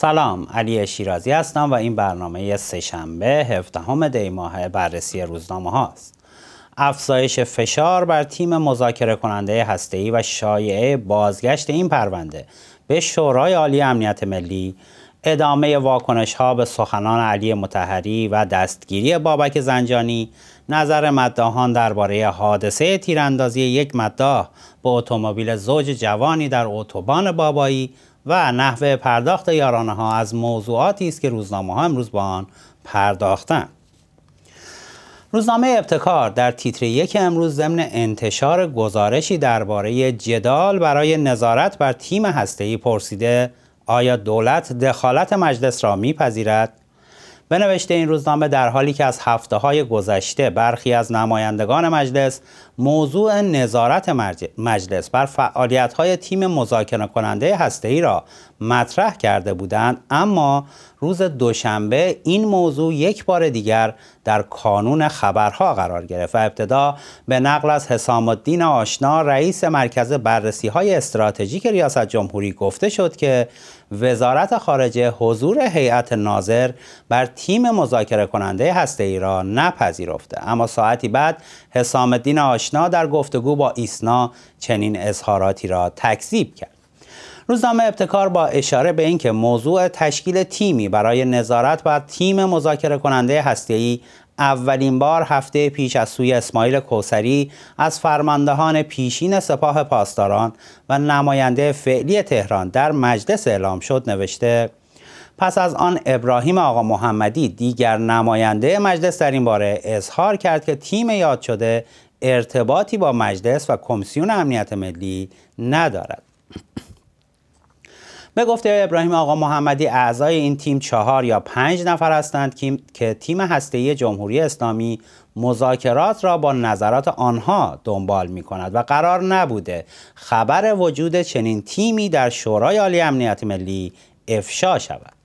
سلام علی شیرازی هستم و این برنامه سهشنبه هفدهم دی ماه بررسی روزنامه هاست افزایش فشار بر تیم مذاکره کننده هسته‌ای و شایعه بازگشت این پرونده به شورای عالی امنیت ملی ادامه واکنش ها به سخنان علی متحری و دستگیری بابک زنجانی نظر مداحان درباره حادثه تیراندازی یک مداح به اتومبیل زوج جوانی در اتوبان بابایی و نحوه پرداخت یارانه ها از موضوعاتی است که روزنامه ها امروز با آن پرداختند روزنامه ابتکار در تیتر یک امروز ضمن انتشار گزارشی درباره جدال برای نظارت بر تیم هسته‌ای پرسیده آیا دولت دخالت مجلس را میپذیرد به این روزنامه در حالی که از هفته های گذشته برخی از نمایندگان مجلس موضوع نظارت مجلس بر فعالیت های تیم مذاکره کننده هسته ای را مطرح کرده بودند اما روز دوشنبه این موضوع یک بار دیگر در کانون خبرها قرار گرفت و ابتدا به نقل از حسام الدین آشنا رئیس مرکز بررسی های استراتژیک ریاست جمهوری گفته شد که وزارت خارجه حضور هیئت ناظر بر تیم مذاکره کننده هسته ای را نپذیرفته اما ساعتی بعد حسام الدین آشنا آشنا در گفتگو با ایسنا چنین اظهاراتی را تکذیب کرد روزنامه ابتکار با اشاره به اینکه موضوع تشکیل تیمی برای نظارت بر تیم مذاکره کننده هسته‌ای اولین بار هفته پیش از سوی اسماعیل کوسری از فرماندهان پیشین سپاه پاسداران و نماینده فعلی تهران در مجلس اعلام شد نوشته پس از آن ابراهیم آقا محمدی دیگر نماینده مجلس در این باره اظهار کرد که تیم یاد شده ارتباطی با مجلس و کمیسیون امنیت ملی ندارد به گفته ابراهیم آقا محمدی اعضای این تیم چهار یا پنج نفر هستند که تیم هسته‌ای جمهوری اسلامی مذاکرات را با نظرات آنها دنبال می کند و قرار نبوده خبر وجود چنین تیمی در شورای عالی امنیت ملی افشا شود.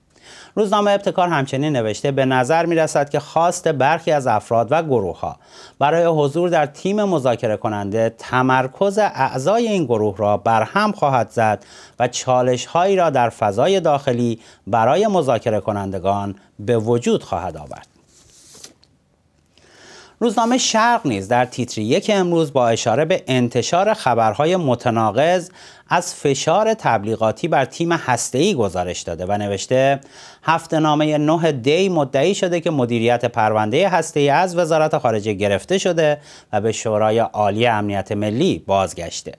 روزنامه ابتکار همچنین نوشته به نظر می رسد که خواست برخی از افراد و گروه ها برای حضور در تیم مذاکره کننده تمرکز اعضای این گروه را بر هم خواهد زد و چالش هایی را در فضای داخلی برای مذاکره کنندگان به وجود خواهد آورد روزنامه شرق نیز در تیتر یک امروز با اشاره به انتشار خبرهای متناقض از فشار تبلیغاتی بر تیم هسته‌ای گزارش داده و نوشته هفته نامه نه دی مدعی شده که مدیریت پرونده هسته‌ای از وزارت خارجه گرفته شده و به شورای عالی امنیت ملی بازگشته.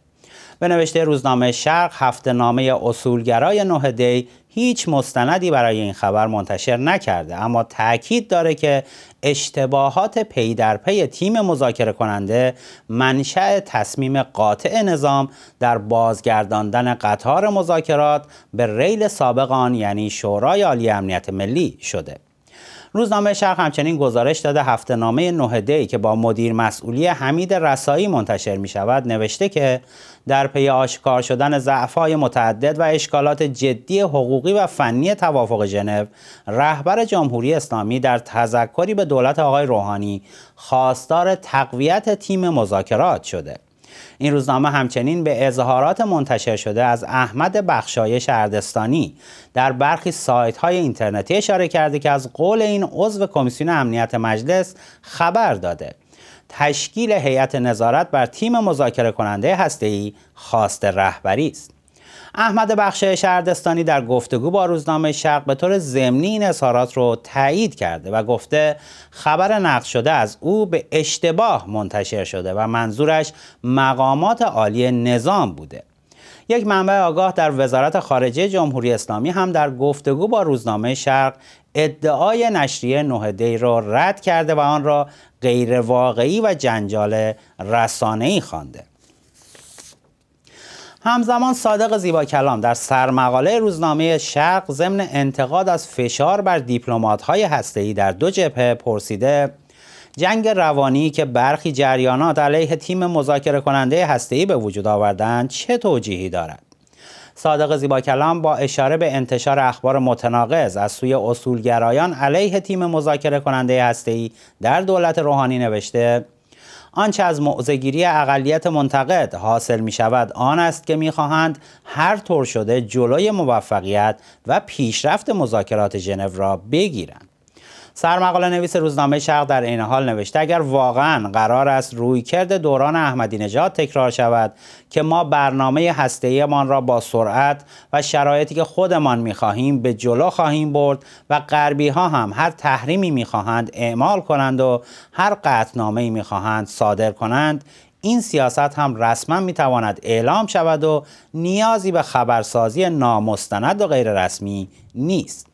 به نوشته روزنامه شرق هفته نامه اصولگرای نه دی هیچ مستندی برای این خبر منتشر نکرده اما تاکید داره که اشتباهات پی در پی تیم مذاکره کننده منشأ تصمیم قاطع نظام در بازگرداندن قطار مذاکرات به ریل سابق آن یعنی شورای عالی امنیت ملی شده روزنامه شرق همچنین گزارش داده هفته نامه نه دی که با مدیر مسئولی حمید رسایی منتشر می شود نوشته که در پی آشکار شدن ضعف‌های متعدد و اشکالات جدی حقوقی و فنی توافق ژنو رهبر جمهوری اسلامی در تذکری به دولت آقای روحانی خواستار تقویت تیم مذاکرات شده این روزنامه همچنین به اظهارات منتشر شده از احمد بخشای شهردستانی در برخی سایت های اینترنتی اشاره کرده که از قول این عضو کمیسیون امنیت مجلس خبر داده تشکیل هیئت نظارت بر تیم مذاکره کننده هسته‌ای خواست رهبری است احمد بخش شهردستانی در گفتگو با روزنامه شرق به طور ضمنی این اظهارات رو تایید کرده و گفته خبر نقد شده از او به اشتباه منتشر شده و منظورش مقامات عالی نظام بوده یک منبع آگاه در وزارت خارجه جمهوری اسلامی هم در گفتگو با روزنامه شرق ادعای نشریه نه دی را رد کرده و آن را غیر واقعی و جنجال رسانه‌ای خوانده همزمان صادق زیبا کلام در سرمقاله روزنامه شرق ضمن انتقاد از فشار بر دیپلمات‌های هسته‌ای در دو جبهه پرسیده جنگ روانی که برخی جریانات علیه تیم مذاکره کننده هسته‌ای به وجود آوردن چه توجیهی دارد صادق زیبا کلام با اشاره به انتشار اخبار متناقض از سوی اصولگرایان علیه تیم مذاکره کننده هسته‌ای در دولت روحانی نوشته آنچه از معزگیری اقلیت منتقد حاصل می شود آن است که می خواهند هر طور شده جلوی موفقیت و پیشرفت مذاکرات ژنو را بگیرند. سرمقاله نویس روزنامه شرق در این حال نوشته اگر واقعا قرار است رویکرد دوران احمدی نژاد تکرار شود که ما برنامه هسته‌ایمان را با سرعت و شرایطی که خودمان خواهیم به جلو خواهیم برد و غربی ها هم هر تحریمی میخواهند اعمال کنند و هر نامه ای میخواهند صادر کنند این سیاست هم رسما تواند اعلام شود و نیازی به خبرسازی نامستند و غیررسمی نیست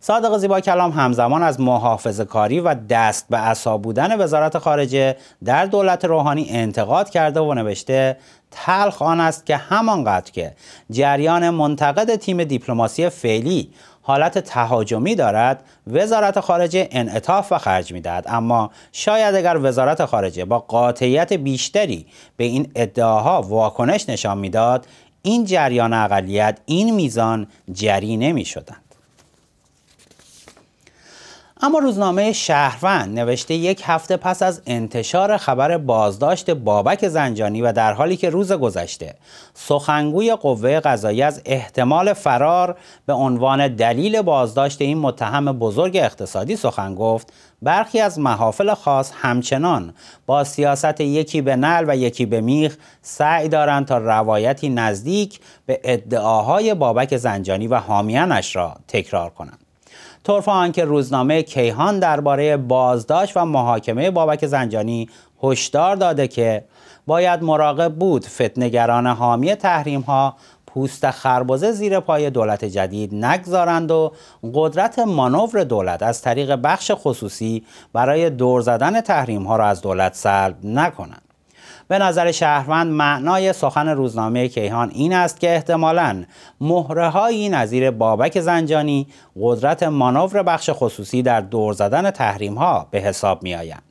صادق زیبا کلام همزمان از محافظ کاری و دست به عصا بودن وزارت خارجه در دولت روحانی انتقاد کرده و نوشته تلخ آن است که همانقدر که جریان منتقد تیم دیپلماسی فعلی حالت تهاجمی دارد وزارت خارجه انعطاف و خرج دهد اما شاید اگر وزارت خارجه با قاطعیت بیشتری به این ادعاها واکنش نشان میداد این جریان اقلیت این میزان جری نمی اما روزنامه شهروند نوشته یک هفته پس از انتشار خبر بازداشت بابک زنجانی و در حالی که روز گذشته سخنگوی قوه قضایی از احتمال فرار به عنوان دلیل بازداشت این متهم بزرگ اقتصادی سخن گفت برخی از محافل خاص همچنان با سیاست یکی به نل و یکی به میخ سعی دارند تا روایتی نزدیک به ادعاهای بابک زنجانی و حامیانش را تکرار کنند طرف آنکه روزنامه کیهان درباره بازداشت و محاکمه بابک زنجانی هشدار داده که باید مراقب بود فتنگران حامی تحریم ها پوست خربزه زیر پای دولت جدید نگذارند و قدرت مانور دولت از طریق بخش خصوصی برای دور زدن تحریم ها را از دولت سلب نکنند. به نظر شهروند معنای سخن روزنامه کیهان این است که احتمالا مهرههایی نظیر بابک زنجانی قدرت مانور بخش خصوصی در دور زدن تحریم ها به حساب می آیند.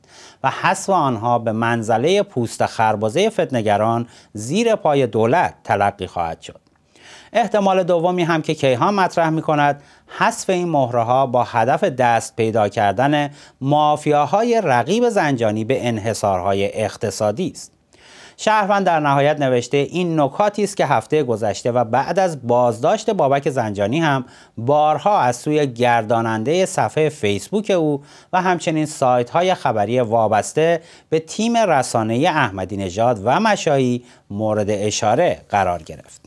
و حذف آنها به منزله پوست خربازه فتنگران زیر پای دولت تلقی خواهد شد. احتمال دومی هم که کیهان مطرح می کند حذف این مهره ها با هدف دست پیدا کردن مافیاهای رقیب زنجانی به انحصارهای اقتصادی است. شهروند در نهایت نوشته این نکاتی است که هفته گذشته و بعد از بازداشت بابک زنجانی هم بارها از سوی گرداننده صفحه فیسبوک او و همچنین سایت های خبری وابسته به تیم رسانه احمدی نژاد و مشایی مورد اشاره قرار گرفت.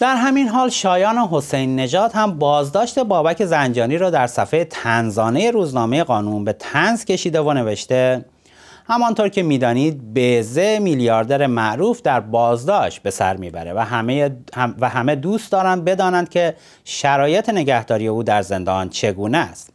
در همین حال شایان حسین نژاد هم بازداشت بابک زنجانی را در صفحه تنزانه روزنامه قانون به تنز کشیده و نوشته همانطور که میدانید بزه میلیاردر معروف در بازداشت به سر میبره و همه, و همه دوست دارند بدانند که شرایط نگهداری او در زندان چگونه است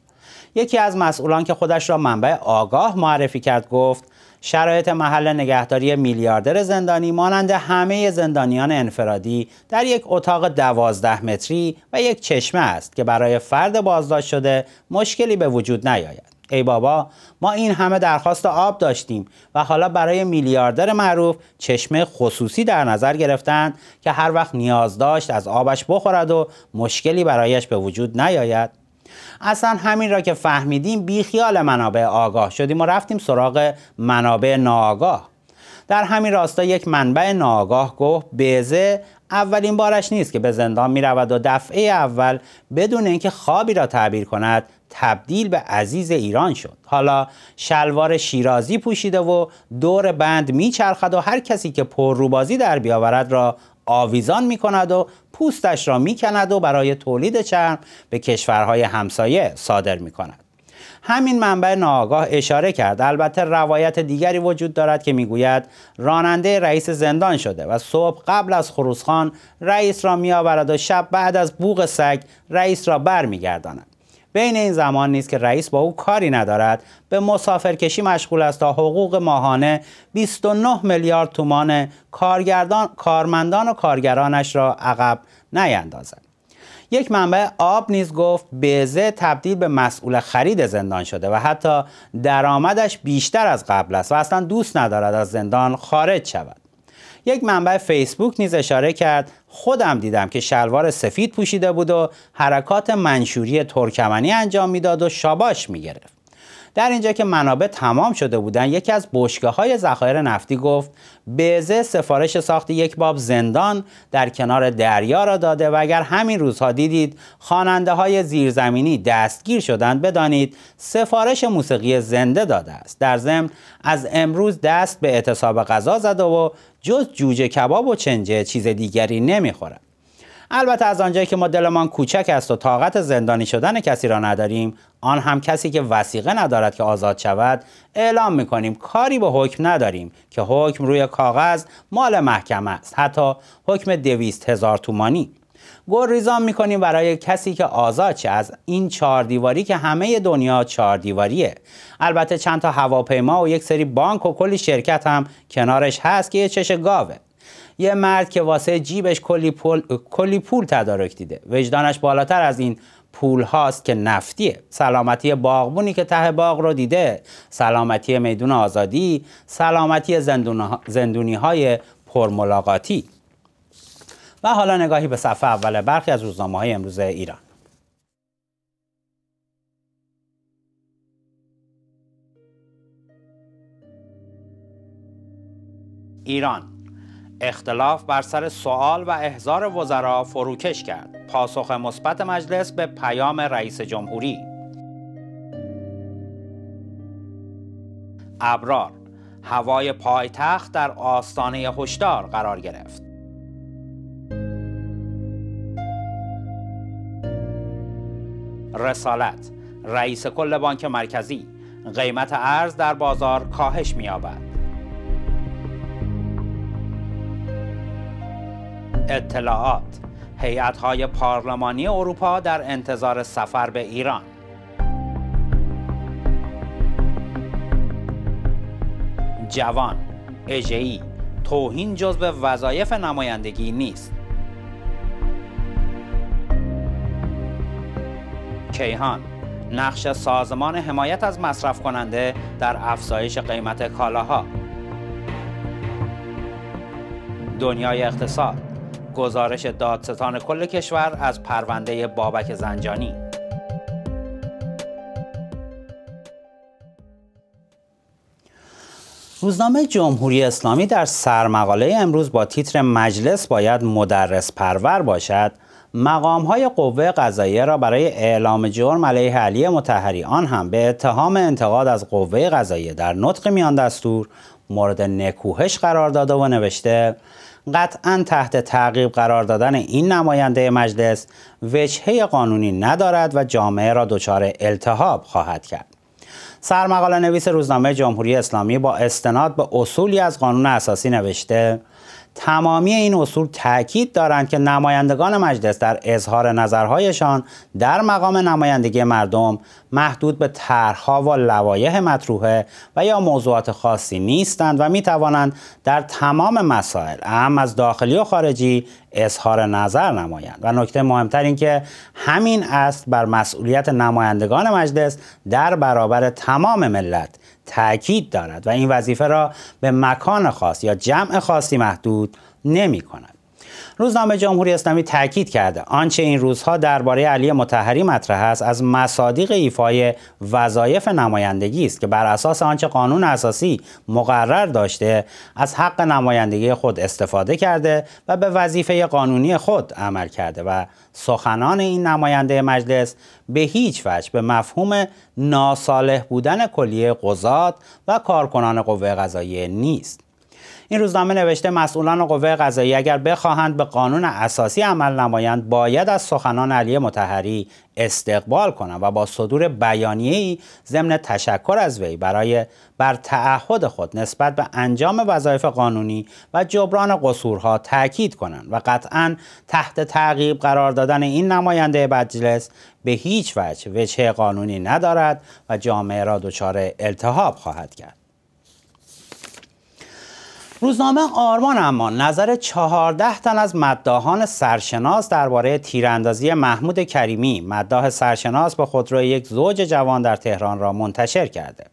یکی از مسئولان که خودش را منبع آگاه معرفی کرد گفت شرایط محل نگهداری میلیاردر زندانی مانند همه زندانیان انفرادی در یک اتاق دوازده متری و یک چشمه است که برای فرد بازداشت شده مشکلی به وجود نیاید ای بابا ما این همه درخواست آب داشتیم و حالا برای میلیاردر معروف چشمه خصوصی در نظر گرفتند که هر وقت نیاز داشت از آبش بخورد و مشکلی برایش به وجود نیاید اصلا همین را که فهمیدیم بیخیال منابع آگاه شدیم و رفتیم سراغ منابع ناآگاه در همین راستا یک منبع ناآگاه گفت بیزه اولین بارش نیست که به زندان می رود و دفعه اول بدون اینکه خوابی را تعبیر کند تبدیل به عزیز ایران شد حالا شلوار شیرازی پوشیده و دور بند میچرخد و هر کسی که پر روبازی در بیاورد را آویزان میکند و پوستش را میکند و برای تولید چرم به کشورهای همسایه صادر میکند همین منبع ناآگاه اشاره کرد البته روایت دیگری وجود دارد که میگوید راننده رئیس زندان شده و صبح قبل از خروزخان رئیس را میآورد و شب بعد از بوغ سگ رئیس را برمیگرداند بین این زمان نیست که رئیس با او کاری ندارد به مسافرکشی مشغول است تا حقوق ماهانه 29 میلیارد تومان کارمندان و کارگرانش را عقب نیندازد یک منبع آب نیز گفت بزه تبدیل به مسئول خرید زندان شده و حتی درآمدش بیشتر از قبل است و اصلا دوست ندارد از زندان خارج شود یک منبع فیسبوک نیز اشاره کرد خودم دیدم که شلوار سفید پوشیده بود و حرکات منشوری ترکمنی انجام میداد و شاباش میگرفت در اینجا که منابع تمام شده بودن یکی از بشگاه های ذخایر نفتی گفت بزه سفارش ساخت یک باب زندان در کنار دریا را داده و اگر همین روزها دیدید خواننده های زیرزمینی دستگیر شدند بدانید سفارش موسیقی زنده داده است در ضمن از امروز دست به اعتصاب غذا زده و جز جوجه کباب و چنجه چیز دیگری نمیخورد البته از آنجایی که ما دلمان کوچک است و طاقت زندانی شدن کسی را نداریم آن هم کسی که وسیقه ندارد که آزاد شود اعلام میکنیم کاری به حکم نداریم که حکم روی کاغذ مال محکمه است حتی حکم دویست هزار تومانی گر ریزان میکنیم برای کسی که آزاد شه از این چهار دیواری که همه دنیا چهار دیواریه البته چند تا هواپیما و یک سری بانک و کلی شرکت هم کنارش هست که یه چش گاوه یه مرد که واسه جیبش کلی پول, کلی پول تدارک دیده وجدانش بالاتر از این پول هاست که نفتیه سلامتی باغبونی که ته باغ رو دیده سلامتی میدون آزادی سلامتی زندون... زندونی های پرملاقاتی و حالا نگاهی به صفحه اول برخی از روزنامه های امروز ایران ایران اختلاف بر سر سوال و احضار وزرا فروکش کرد پاسخ مثبت مجلس به پیام رئیس جمهوری ابرار هوای پایتخت در آستانه هشدار قرار گرفت رسالت رئیس کل بانک مرکزی قیمت ارز در بازار کاهش می‌یابد اطلاعات های پارلمانی اروپا در انتظار سفر به ایران جوان اژه‌ای توهین جز به وظایف نمایندگی نیست کیهان نقش سازمان حمایت از مصرف کننده در افزایش قیمت کالاها دنیای اقتصاد گزارش دادستان کل کشور از پرونده بابک زنجانی روزنامه جمهوری اسلامی در سرمقاله امروز با تیتر مجلس باید مدرس پرور باشد مقام های قوه قضاییه را برای اعلام جرم علیه علی متحری آن هم به اتهام انتقاد از قوه قضاییه در نطق میان دستور مورد نکوهش قرار داده و نوشته قطعا تحت تعقیب قرار دادن این نماینده مجلس وجهه قانونی ندارد و جامعه را دچار التهاب خواهد کرد سرمقاله نویس روزنامه جمهوری اسلامی با استناد به اصولی از قانون اساسی نوشته تمامی این اصول تاکید دارند که نمایندگان مجلس در اظهار نظرهایشان در مقام نمایندگی مردم محدود به طرحها و لوایح مطروحه و یا موضوعات خاصی نیستند و می توانند در تمام مسائل اهم از داخلی و خارجی اظهار نظر نمایند و نکته مهمتر این که همین است بر مسئولیت نمایندگان مجلس در برابر تمام ملت تاکید دارد و این وظیفه را به مکان خاص یا جمع خاصی محدود نمی کند. روزنامه جمهوری اسلامی تاکید کرده آنچه این روزها درباره علی متحری مطرح است از مصادیق ایفای وظایف نمایندگی است که بر اساس آنچه قانون اساسی مقرر داشته از حق نمایندگی خود استفاده کرده و به وظیفه قانونی خود عمل کرده و سخنان این نماینده مجلس به هیچ وجه به مفهوم ناصالح بودن کلیه قضات و کارکنان قوه قضاییه نیست این روزنامه نوشته مسئولان قوه قضایی اگر بخواهند به قانون اساسی عمل نمایند باید از سخنان علی متحری استقبال کنند و با صدور بیانیه‌ای ضمن تشکر از وی برای بر تعهد خود نسبت به انجام وظایف قانونی و جبران قصورها تاکید کنند و قطعا تحت تعقیب قرار دادن این نماینده مجلس به هیچ وجه وجه قانونی ندارد و جامعه را دچار التهاب خواهد کرد روزنامه آرمان اما نظر چهارده تن از مداحان سرشناس درباره تیراندازی محمود کریمی مداح سرشناس به را یک زوج جوان در تهران را منتشر کرده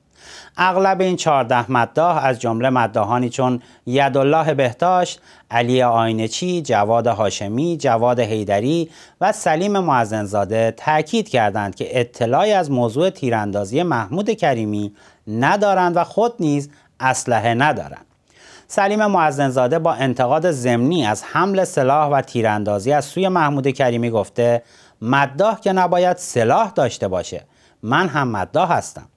اغلب این چهارده مداح از جمله مداحانی چون یدالله بهداشت، علی آینچی، جواد هاشمی، جواد حیدری و سلیم معزنزاده تاکید کردند که اطلاعی از موضوع تیراندازی محمود کریمی ندارند و خود نیز اسلحه ندارند. سلیم معزنزاده با انتقاد ضمنی از حمل سلاح و تیراندازی از سوی محمود کریمی گفته مداح که نباید سلاح داشته باشه من هم مداح هستم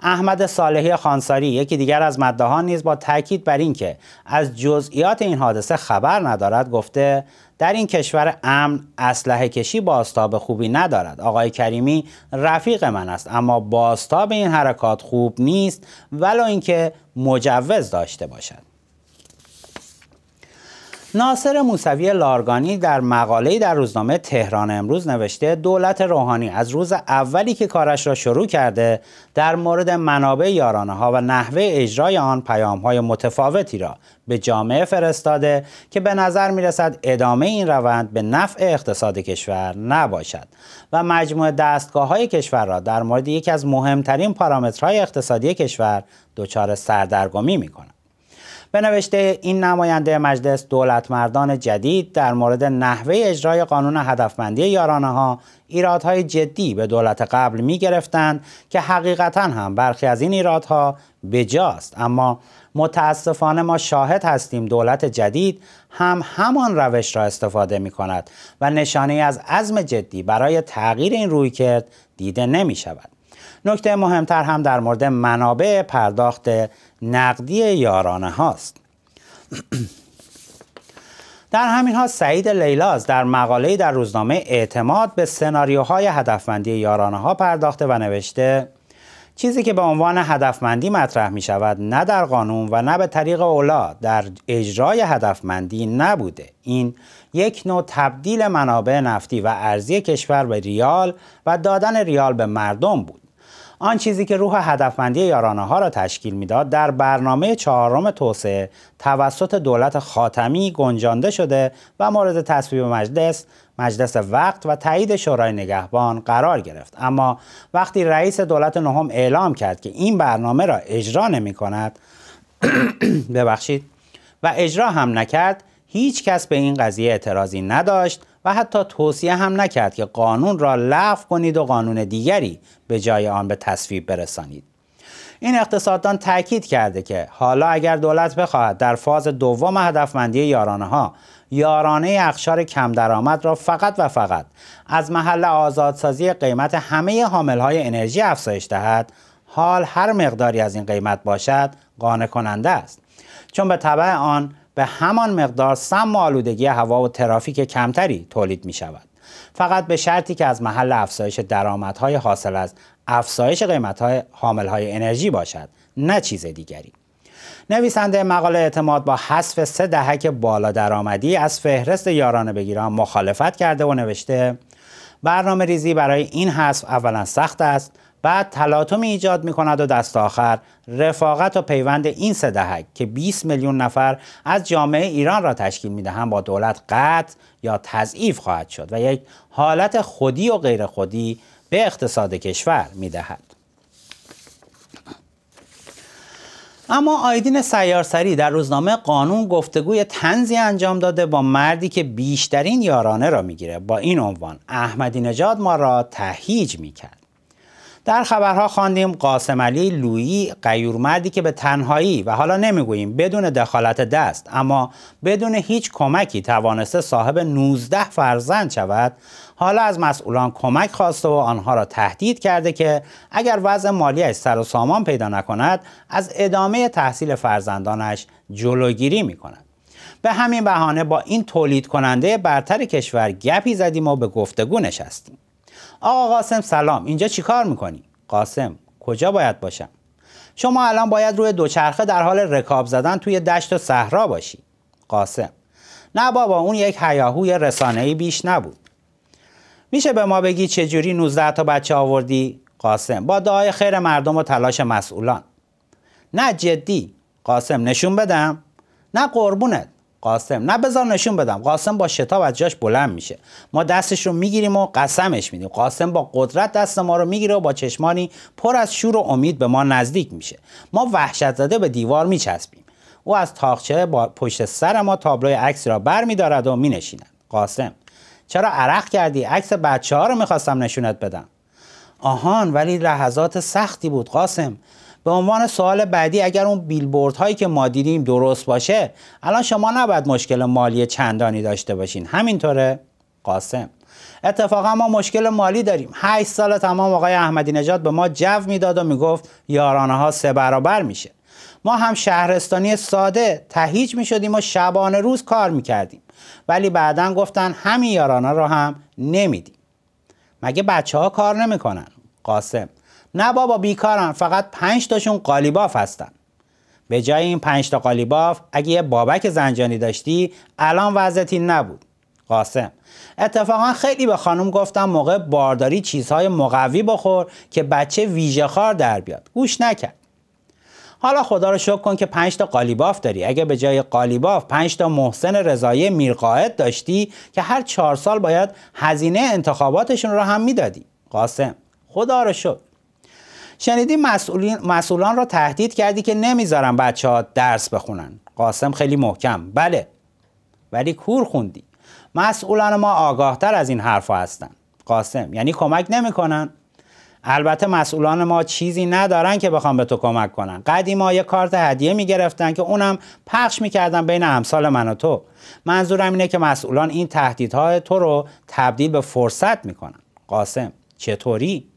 احمد صالحی خانساری یکی دیگر از مداحان نیز با تاکید بر اینکه از جزئیات این حادثه خبر ندارد گفته در این کشور امن اسلحه کشی باستاب خوبی ندارد آقای کریمی رفیق من است اما بازتاب این حرکات خوب نیست ولو اینکه مجوز داشته باشد ناصر موسوی لارگانی در مقاله‌ای در روزنامه تهران امروز نوشته دولت روحانی از روز اولی که کارش را شروع کرده در مورد منابع یارانه ها و نحوه اجرای آن پیام های متفاوتی را به جامعه فرستاده که به نظر می ادامه این روند به نفع اقتصاد کشور نباشد و مجموع دستگاه های کشور را در مورد یکی از مهمترین پارامترهای اقتصادی کشور دچار سردرگمی می کند. به نوشته این نماینده مجلس دولت مردان جدید در مورد نحوه اجرای قانون هدفمندی یارانه ها ایرادهای جدی به دولت قبل می گرفتند که حقیقتا هم برخی از این ایرادها بجاست اما متاسفانه ما شاهد هستیم دولت جدید هم همان روش را استفاده می کند و نشانه از عزم جدی برای تغییر این روی کرد دیده نمی شود. نکته مهمتر هم در مورد منابع پرداخت نقدی یارانه هاست در همین ها سعید لیلاز در مقاله در روزنامه اعتماد به سناریوهای هدفمندی یارانه ها پرداخته و نوشته چیزی که به عنوان هدفمندی مطرح می شود نه در قانون و نه به طریق اولا در اجرای هدفمندی نبوده این یک نوع تبدیل منابع نفتی و ارزی کشور به ریال و دادن ریال به مردم بود آن چیزی که روح هدفمندی یارانه ها را تشکیل میداد در برنامه چهارم توسعه توسط دولت خاتمی گنجانده شده و مورد تصویب مجلس مجلس وقت و تایید شورای نگهبان قرار گرفت اما وقتی رئیس دولت نهم اعلام کرد که این برنامه را اجرا نمی کند ببخشید و اجرا هم نکرد هیچ کس به این قضیه اعتراضی نداشت و حتی توصیه هم نکرد که قانون را لغو کنید و قانون دیگری به جای آن به تصویب برسانید این اقتصاددان تاکید کرده که حالا اگر دولت بخواهد در فاز دوم هدفمندی یارانه ها یارانه اخشار کم درآمد را فقط و فقط از محل آزادسازی قیمت همه حامل های انرژی افزایش دهد حال هر مقداری از این قیمت باشد قانع کننده است چون به طبع آن به همان مقدار سم و آلودگی هوا و ترافیک کمتری تولید می شود. فقط به شرطی که از محل افزایش درآمدهای حاصل از افزایش قیمتهای های انرژی باشد نه چیز دیگری نویسنده مقاله اعتماد با حذف سه دهک بالا درآمدی از فهرست یاران بگیران مخالفت کرده و نوشته برنامه ریزی برای این حذف اولا سخت است بعد تلاطمی ایجاد می کند و دست آخر رفاقت و پیوند این سه دهک که 20 میلیون نفر از جامعه ایران را تشکیل میدهند با دولت قطع یا تضعیف خواهد شد و یک حالت خودی و غیر خودی به اقتصاد کشور دهد. اما آیدین سیارسری در روزنامه قانون گفتگوی تنزی انجام داده با مردی که بیشترین یارانه را میگیره با این عنوان احمدی نژاد ما را تهیج میکرد در خبرها خواندیم قاسم علی لویی قیورمردی که به تنهایی و حالا نمیگوییم بدون دخالت دست اما بدون هیچ کمکی توانسته صاحب 19 فرزند شود حالا از مسئولان کمک خواسته و آنها را تهدید کرده که اگر وضع مالیش سر و سامان پیدا نکند از ادامه تحصیل فرزندانش جلوگیری می کند. به همین بهانه با این تولید کننده برتر کشور گپی زدیم و به گفتگو نشستیم. آقا قاسم سلام اینجا چیکار میکنی؟ قاسم کجا باید باشم؟ شما الان باید روی دوچرخه در حال رکاب زدن توی دشت و صحرا باشی قاسم نه بابا اون یک رسانه ای بیش نبود میشه به ما بگی چجوری 19 تا بچه آوردی؟ قاسم با دعای خیر مردم و تلاش مسئولان نه جدی قاسم نشون بدم نه قربونت قاسم نه بذار نشون بدم قاسم با شتاب از جاش بلند میشه ما دستش رو میگیریم و قسمش میدیم قاسم با قدرت دست ما رو میگیره و با چشمانی پر از شور و امید به ما نزدیک میشه ما وحشت زده به دیوار میچسبیم او از تاخچه با پشت سر ما تابلوی عکس را برمیدارد و مینشیند قاسم چرا عرق کردی عکس بچه ها رو میخواستم نشونت بدم آهان ولی لحظات سختی بود قاسم به عنوان سوال بعدی اگر اون بیلبورد هایی که ما دیدیم درست باشه الان شما نباید مشکل مالی چندانی داشته باشین همینطوره قاسم اتفاقا ما مشکل مالی داریم هشت سال تمام آقای احمدی نژاد به ما جو میداد و میگفت یارانه ها سه برابر میشه ما هم شهرستانی ساده تهیج می شدیم و شبانه روز کار می کردیم ولی بعدا گفتن همین یارانه رو هم نمیدیم مگه بچه ها کار نمیکنن قاسم نه بابا بیکارن فقط پنج تاشون قالیباف هستن به جای این پنج تا قالیباف اگه یه بابک زنجانی داشتی الان وضعیت نبود قاسم اتفاقا خیلی به خانم گفتم موقع بارداری چیزهای مقوی بخور که بچه ویژه خار در بیاد گوش نکرد حالا خدا رو شکر کن که پنج تا قالیباف داری اگه به جای قالیباف 5 تا محسن رضایی میرقاعد داشتی که هر چهار سال باید هزینه انتخاباتشون رو هم میدادی قاسم خدا رو شکر شنیدی مسئولان را تهدید کردی که نمیذارم بچه ها درس بخونن قاسم خیلی محکم بله ولی کور خوندی مسئولان ما آگاهتر از این حرفها هستن. قاسم یعنی کمک نمیکنن البته مسئولان ما چیزی ندارن که بخوام به تو کمک کنن قدیما یه کارت هدیه میگرفتن که اونم پخش میکردن بین امثال من و تو منظورم اینه که مسئولان این تهدیدهای تو رو تبدیل به فرصت میکنن قاسم چطوری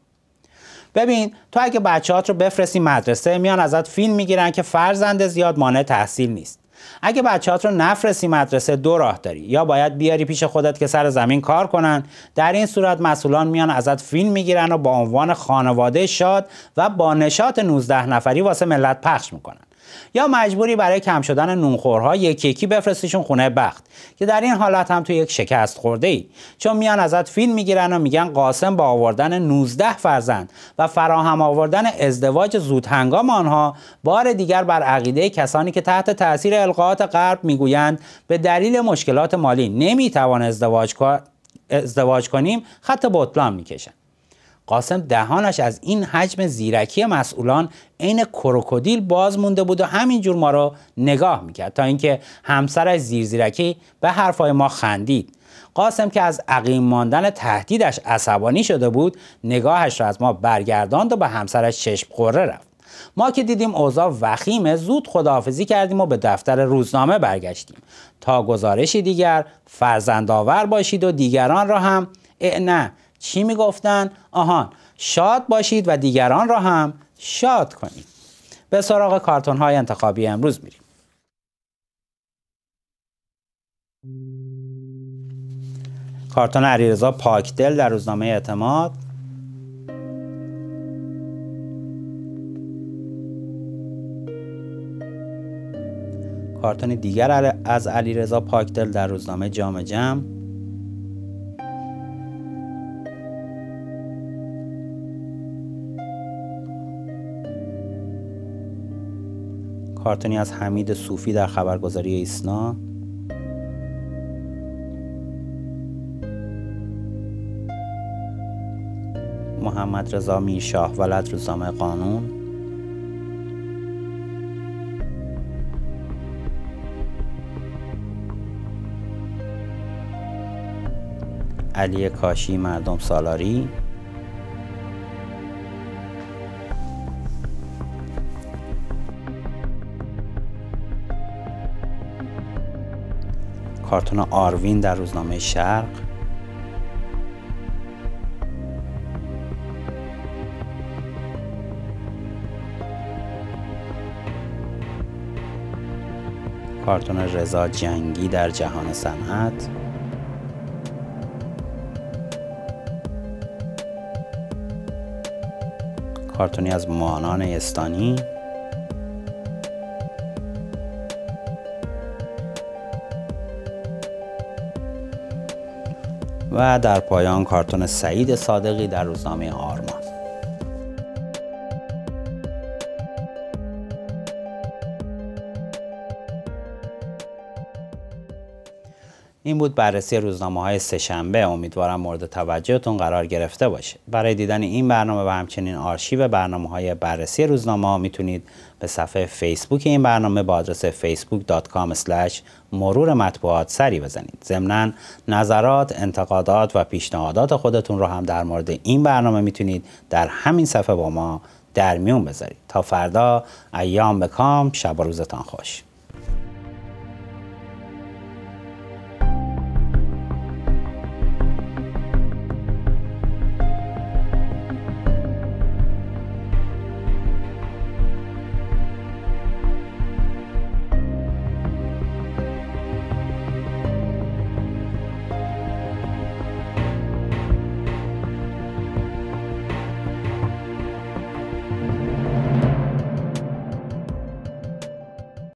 ببین تو اگه بچهات رو بفرستی مدرسه میان ازت فیلم میگیرن که فرزند زیاد مانع تحصیل نیست اگه بچهات رو نفرستی مدرسه دو راه داری یا باید بیاری پیش خودت که سر زمین کار کنن در این صورت مسئولان میان ازت فیلم میگیرن و با عنوان خانواده شاد و با نشاط 19 نفری واسه ملت پخش میکنن یا مجبوری برای کم شدن نونخورها یکی یکی بفرستیشون خونه بخت که در این حالت هم تو یک شکست خورده ای چون میان ازت فیلم میگیرن و میگن قاسم با آوردن 19 فرزند و فراهم آوردن ازدواج زود هنگام آنها بار دیگر بر عقیده کسانی که تحت تاثیر القاعات غرب میگویند به دلیل مشکلات مالی نمیتوان ازدواج ازدواج کنیم خط بطلان میکشن قاسم دهانش از این حجم زیرکی مسئولان عین کروکودیل باز مونده بود و همینجور ما رو نگاه میکرد تا اینکه همسرش زیرزیرکی به حرفهای ما خندید قاسم که از عقیم ماندن تهدیدش عصبانی شده بود نگاهش را از ما برگرداند و به همسرش چشم قره رفت ما که دیدیم اوضاع وخیمه زود خداحافظی کردیم و به دفتر روزنامه برگشتیم تا گزارشی دیگر فرزندآور باشید و دیگران را هم اه نه چی میگفتن؟ آهان شاد باشید و دیگران را هم شاد کنید به سراغ کارتون های انتخابی امروز میریم کارتون علیرضا پاکدل در روزنامه اعتماد کارتون دیگر از علیرضا پاکدل در روزنامه جام جم کارتونی از حمید صوفی در خبرگزاری ایسنا محمد رضا شاه ولد روزنامه قانون علی کاشی مردم سالاری کارتون آروین در روزنامه شرق کارتون رضا جنگی در جهان صنعت کارتونی از مانان استانی و در پایان کارتون سعید صادقی در روزنامه آرما این بود بررسی روزنامه های سهشنبه امیدوارم مورد توجهتون قرار گرفته باشه برای دیدن این برنامه و همچنین آرشیو برنامه های بررسی روزنامه ها میتونید به صفحه فیسبوک این برنامه با آدرس facebook.com مرور مطبوعات سری بزنید ضمنا نظرات انتقادات و پیشنهادات خودتون رو هم در مورد این برنامه میتونید در همین صفحه با ما در میون بذارید تا فردا ایام بکام شب و روزتان خوش